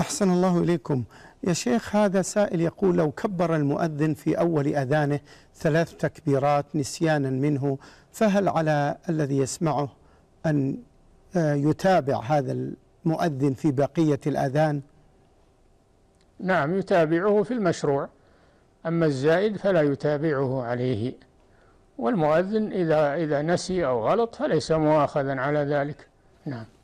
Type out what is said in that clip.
أحسن الله إليكم يا شيخ هذا سائل يقول لو كبر المؤذن في أول أذانه ثلاث تكبيرات نسيانا منه فهل على الذي يسمعه أن آه، يتابع هذا المؤذن في بقية الأذان نعم يتابعه في المشروع أما الزائد فلا يتابعه عليه والمؤذن إذا إذا نسي أو غلط فليس مؤاخذا على ذلك نعم